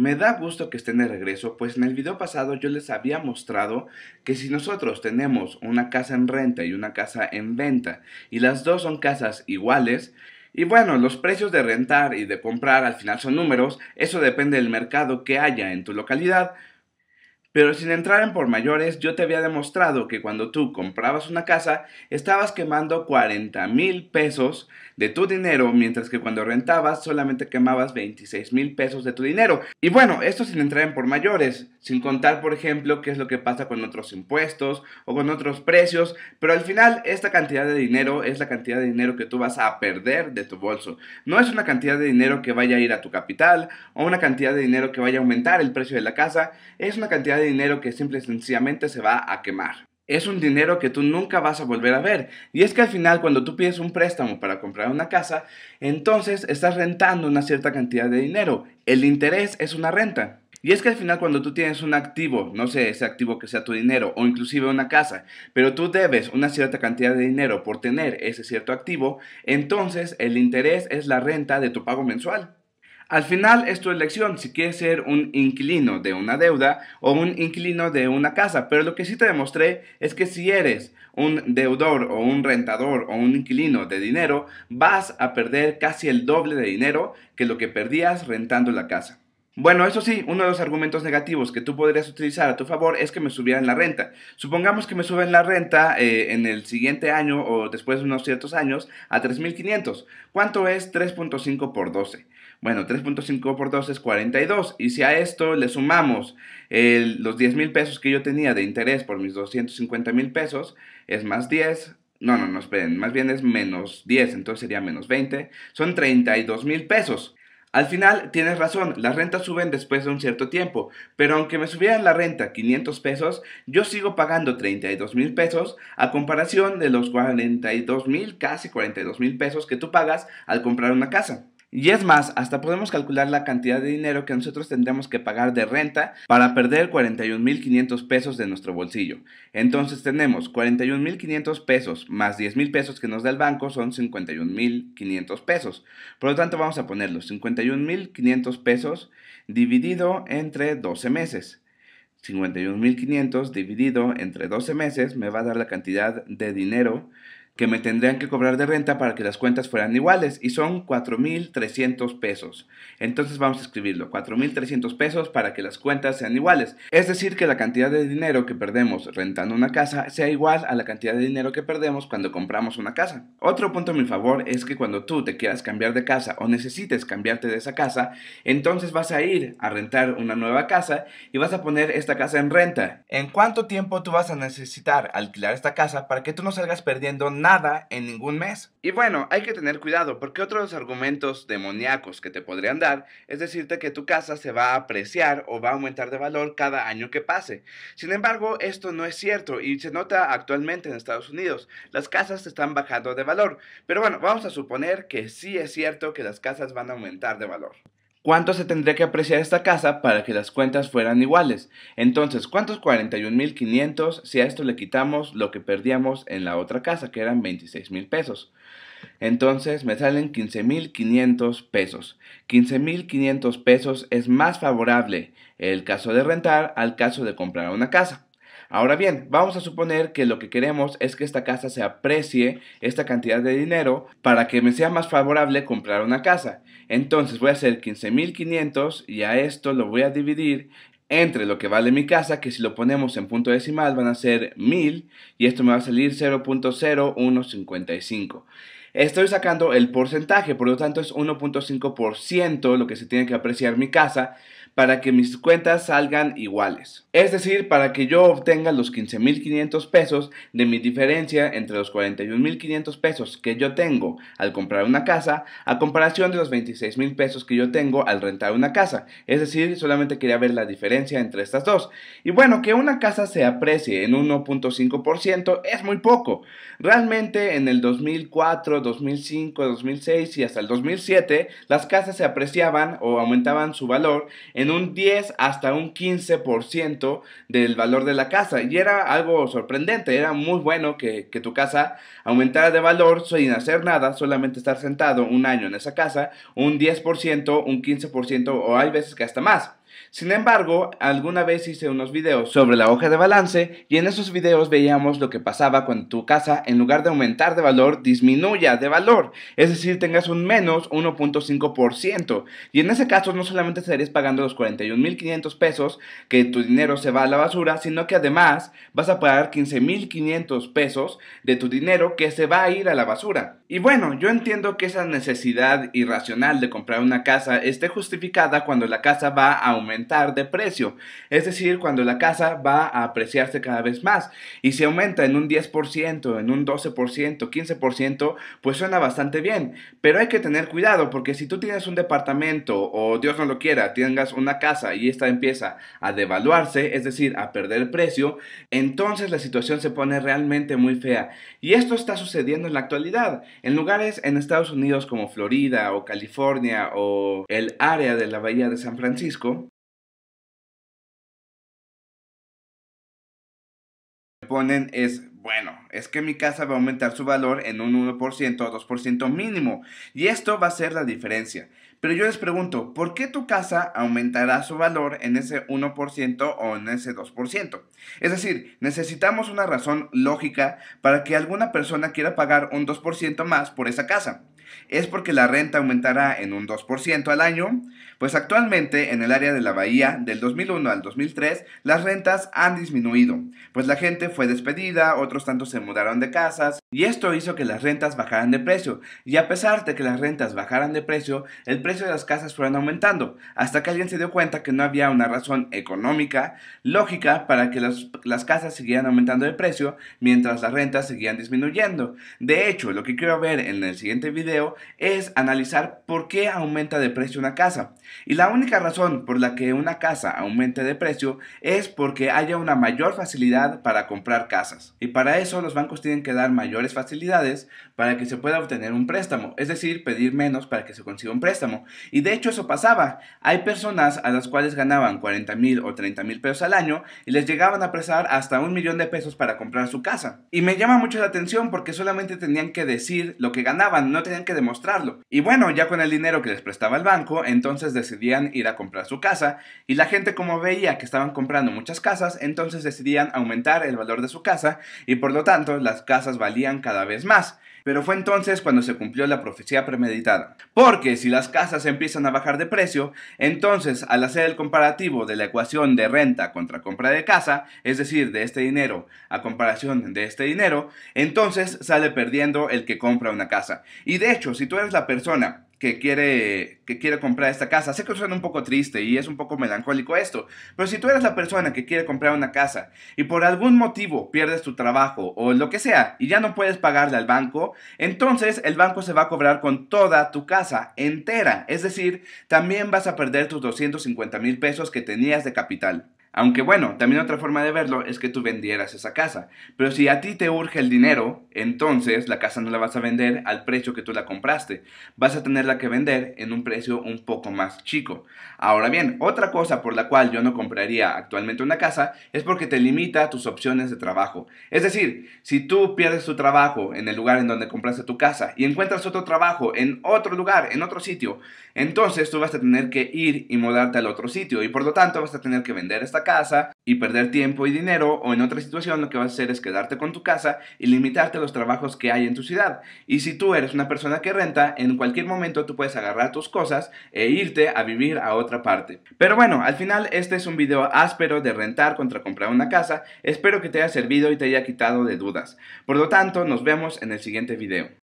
Me da gusto que estén de regreso, pues en el video pasado yo les había mostrado que si nosotros tenemos una casa en renta y una casa en venta y las dos son casas iguales, y bueno, los precios de rentar y de comprar al final son números, eso depende del mercado que haya en tu localidad, pero sin entrar en por mayores, yo te había demostrado que cuando tú comprabas una casa, estabas quemando 40 mil pesos de tu dinero, mientras que cuando rentabas solamente quemabas 26 mil pesos de tu dinero. Y bueno, esto sin entrar en por mayores, sin contar, por ejemplo, qué es lo que pasa con otros impuestos o con otros precios, pero al final esta cantidad de dinero es la cantidad de dinero que tú vas a perder de tu bolso. No es una cantidad de dinero que vaya a ir a tu capital o una cantidad de dinero que vaya a aumentar el precio de la casa, es una cantidad dinero que simple y sencillamente se va a quemar. Es un dinero que tú nunca vas a volver a ver. Y es que al final cuando tú pides un préstamo para comprar una casa, entonces estás rentando una cierta cantidad de dinero. El interés es una renta. Y es que al final cuando tú tienes un activo, no sé, ese activo que sea tu dinero o inclusive una casa, pero tú debes una cierta cantidad de dinero por tener ese cierto activo, entonces el interés es la renta de tu pago mensual. Al final es tu elección si quieres ser un inquilino de una deuda o un inquilino de una casa, pero lo que sí te demostré es que si eres un deudor o un rentador o un inquilino de dinero, vas a perder casi el doble de dinero que lo que perdías rentando la casa. Bueno, eso sí, uno de los argumentos negativos que tú podrías utilizar a tu favor es que me subieran la renta. Supongamos que me suben la renta eh, en el siguiente año o después de unos ciertos años a 3.500. ¿Cuánto es 3.5 por 12? Bueno, 3.5 por 2 es 42. Y si a esto le sumamos los 10 mil pesos que yo tenía de interés por mis 250 mil pesos, es más 10. No, no, no, esperen, más bien es menos 10, entonces sería menos 20. Son 32 mil pesos. Al final, tienes razón, las rentas suben después de un cierto tiempo, pero aunque me subieran la renta 500 pesos, yo sigo pagando 32 mil pesos a comparación de los 42 mil, casi 42 mil pesos que tú pagas al comprar una casa. Y es más, hasta podemos calcular la cantidad de dinero que nosotros tendremos que pagar de renta para perder 41.500 pesos de nuestro bolsillo. Entonces tenemos 41.500 pesos más 10.000 pesos que nos da el banco son 51.500 pesos. Por lo tanto vamos a ponerlo 51.500 pesos dividido entre 12 meses. 51.500 dividido entre 12 meses me va a dar la cantidad de dinero que me tendrían que cobrar de renta para que las cuentas fueran iguales y son 4.300 pesos. Entonces vamos a escribirlo, 4.300 pesos para que las cuentas sean iguales. Es decir, que la cantidad de dinero que perdemos rentando una casa sea igual a la cantidad de dinero que perdemos cuando compramos una casa. Otro punto a mi favor es que cuando tú te quieras cambiar de casa o necesites cambiarte de esa casa, entonces vas a ir a rentar una nueva casa y vas a poner esta casa en renta. ¿En cuánto tiempo tú vas a necesitar alquilar esta casa para que tú no salgas perdiendo nada? en ningún mes. Y bueno, hay que tener cuidado porque otro de los argumentos demoníacos que te podrían dar es decirte que tu casa se va a apreciar o va a aumentar de valor cada año que pase. Sin embargo, esto no es cierto y se nota actualmente en Estados Unidos. Las casas están bajando de valor. Pero bueno, vamos a suponer que sí es cierto que las casas van a aumentar de valor. ¿Cuánto se tendría que apreciar esta casa para que las cuentas fueran iguales? Entonces, ¿cuántos 41.500 si a esto le quitamos lo que perdíamos en la otra casa, que eran 26.000 pesos? Entonces me salen 15.500 pesos. 15.500 pesos es más favorable el caso de rentar al caso de comprar una casa. Ahora bien, vamos a suponer que lo que queremos es que esta casa se aprecie esta cantidad de dinero para que me sea más favorable comprar una casa. Entonces voy a hacer 15.500 y a esto lo voy a dividir entre lo que vale mi casa, que si lo ponemos en punto decimal van a ser 1000 y esto me va a salir 0.0155. Estoy sacando el porcentaje, por lo tanto es 1.5% lo que se tiene que apreciar mi casa para que mis cuentas salgan iguales. Es decir, para que yo obtenga los 15.500 pesos de mi diferencia entre los 41.500 pesos que yo tengo al comprar una casa a comparación de los 26.000 pesos que yo tengo al rentar una casa. Es decir, solamente quería ver la diferencia entre estas dos. Y bueno, que una casa se aprecie en 1.5% es muy poco. Realmente en el 2004, 2005, 2006 y hasta el 2007 las casas se apreciaban o aumentaban su valor en un 10 hasta un 15% del valor de la casa. Y era algo sorprendente, era muy bueno que, tu casa aumentara de valor sin hacer nada, solamente estar sentado un año en esa casa, un 10%, un 15% o hay veces que hasta más. Sin embargo, alguna vez hice unos videos sobre la hoja de balance y en esos videos veíamos lo que pasaba cuando tu casa, en lugar de aumentar de valor, disminuya de valor, es decir, tengas un menos 1.5%. Y en ese caso no solamente estarías pagando los 41.500 pesos, que tu dinero se va a la basura, sino que además vas a pagar 15.500 pesos de tu dinero que se va a ir a la basura. Y bueno, yo entiendo que esa necesidad irracional de comprar una casa esté justificada cuando la casa va a aumentar de precio, es decir, cuando la casa va a apreciarse cada vez más. Y si aumenta en un 10%, en un 12%, 15%, pues suena bastante bien. Pero hay que tener cuidado porque si tú tienes un departamento o Dios no lo quiera, tengas una casa y esta empieza a devaluarse, es decir, a perder precio, entonces la situación se pone realmente muy fea. Y esto está sucediendo en la actualidad. En lugares en Estados Unidos como Florida o California o el área de la Bahía de San Francisco, ponen es, bueno, es que mi casa va a aumentar su valor en un 1% o 2% mínimo. Y esto va a ser la diferencia. Pero yo les pregunto, ¿por qué tu casa aumentará su valor en ese 1% o en ese 2%? Es decir, necesitamos una razón lógica para que alguna persona quiera pagar un 2% más por esa casa es porque la renta aumentará en un 2% al año, pues actualmente en el área de la bahía del 2001 al 2003 las rentas han disminuido, pues la gente fue despedida, otros tantos se mudaron de casas y esto hizo que las rentas bajaran de precio y a pesar de que las rentas bajaran de precio, el precio de las casas fueron aumentando, hasta que alguien se dio cuenta que no había una razón económica lógica para que las, las casas siguieran aumentando de precio mientras las rentas seguían disminuyendo. De hecho, lo que quiero ver en el siguiente video es analizar por qué aumenta de precio una casa. Y la única razón por la que una casa aumente de precio es porque haya una mayor facilidad para comprar casas. Y para eso los bancos tienen que dar mayores facilidades para que se pueda obtener un préstamo, es decir, pedir menos para que se consiga un préstamo. Y de hecho eso pasaba. Hay personas a las cuales ganaban 40 mil o 30 mil pesos al año y les llegaban a prestar hasta un millón de pesos para comprar su casa. Y me llama mucho la atención porque solamente tenían que decir lo que ganaban, no tenían que demostrarlo. Y bueno, ya con el dinero que les prestaba el banco, entonces decidían ir a comprar su casa y la gente como veía que estaban comprando muchas casas, entonces decidían aumentar el valor de su casa y por lo tanto las casas valían cada vez más. Pero fue entonces cuando se cumplió la profecía premeditada. Porque si las casas empiezan a bajar de precio, entonces al hacer el comparativo de la ecuación de renta contra compra de casa, es decir, de este dinero a comparación de este dinero, entonces sale perdiendo el que compra una casa. Y de hecho, si tú eres la persona que quiere, que quiere comprar esta casa. Sé que suena un poco triste y es un poco melancólico esto, pero si tú eres la persona que quiere comprar una casa y por algún motivo pierdes tu trabajo o lo que sea y ya no puedes pagarle al banco, entonces el banco se va a cobrar con toda tu casa entera. Es decir, también vas a perder tus 250 mil pesos que tenías de capital. Aunque bueno, también otra forma de verlo es que tú vendieras esa casa. Pero si a ti te urge el dinero, entonces la casa no la vas a vender al precio que tú la compraste. Vas a tenerla que vender en un precio un poco más chico. Ahora bien, otra cosa por la cual yo no compraría actualmente una casa es porque te limita tus opciones de trabajo. Es decir, si tú pierdes tu trabajo en el lugar en donde compraste tu casa y encuentras otro trabajo en otro lugar, en otro sitio, entonces tú vas a tener que ir y mudarte al otro sitio y por lo tanto vas a tener que vender esta casa y perder tiempo y dinero, o en otra situación lo que vas a hacer es quedarte con tu casa y limitarte a los trabajos que hay en tu ciudad. Y si tú eres una persona que renta, en cualquier momento tú puedes agarrar tus cosas e irte a vivir a otra parte. Pero bueno, al final este es un video áspero de rentar contra comprar una casa. Espero que te haya servido y te haya quitado de dudas. Por lo tanto, nos vemos en el siguiente video.